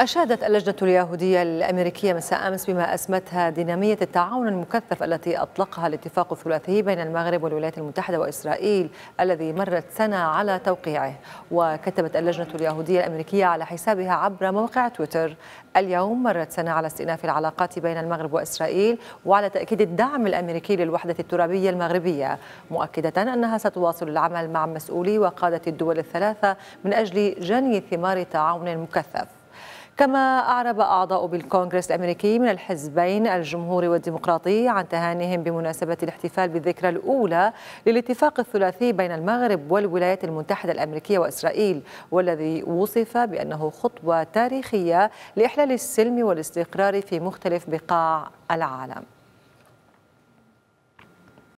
أشادت اللجنة اليهودية الأمريكية مساء أمس بما أسمتها دينامية التعاون المكثف التي أطلقها الاتفاق الثلاثي بين المغرب والولايات المتحدة وإسرائيل الذي مرت سنة على توقيعه وكتبت اللجنة اليهودية الأمريكية على حسابها عبر موقع تويتر اليوم مرت سنة على استئناف العلاقات بين المغرب وإسرائيل وعلى تأكيد الدعم الأمريكي للوحدة الترابية المغربية مؤكدة أنها ستواصل العمل مع مسؤولي وقادة الدول الثلاثة من أجل جني ثمار تعاون مكثف كما أعرب أعضاء بالكونغرس الأمريكي من الحزبين الجمهوري والديمقراطي عن تهانيهم بمناسبة الاحتفال بالذكرى الأولى للاتفاق الثلاثي بين المغرب والولايات المتحدة الأمريكية وإسرائيل والذي وصف بأنه خطوة تاريخية لإحلال السلم والاستقرار في مختلف بقاع العالم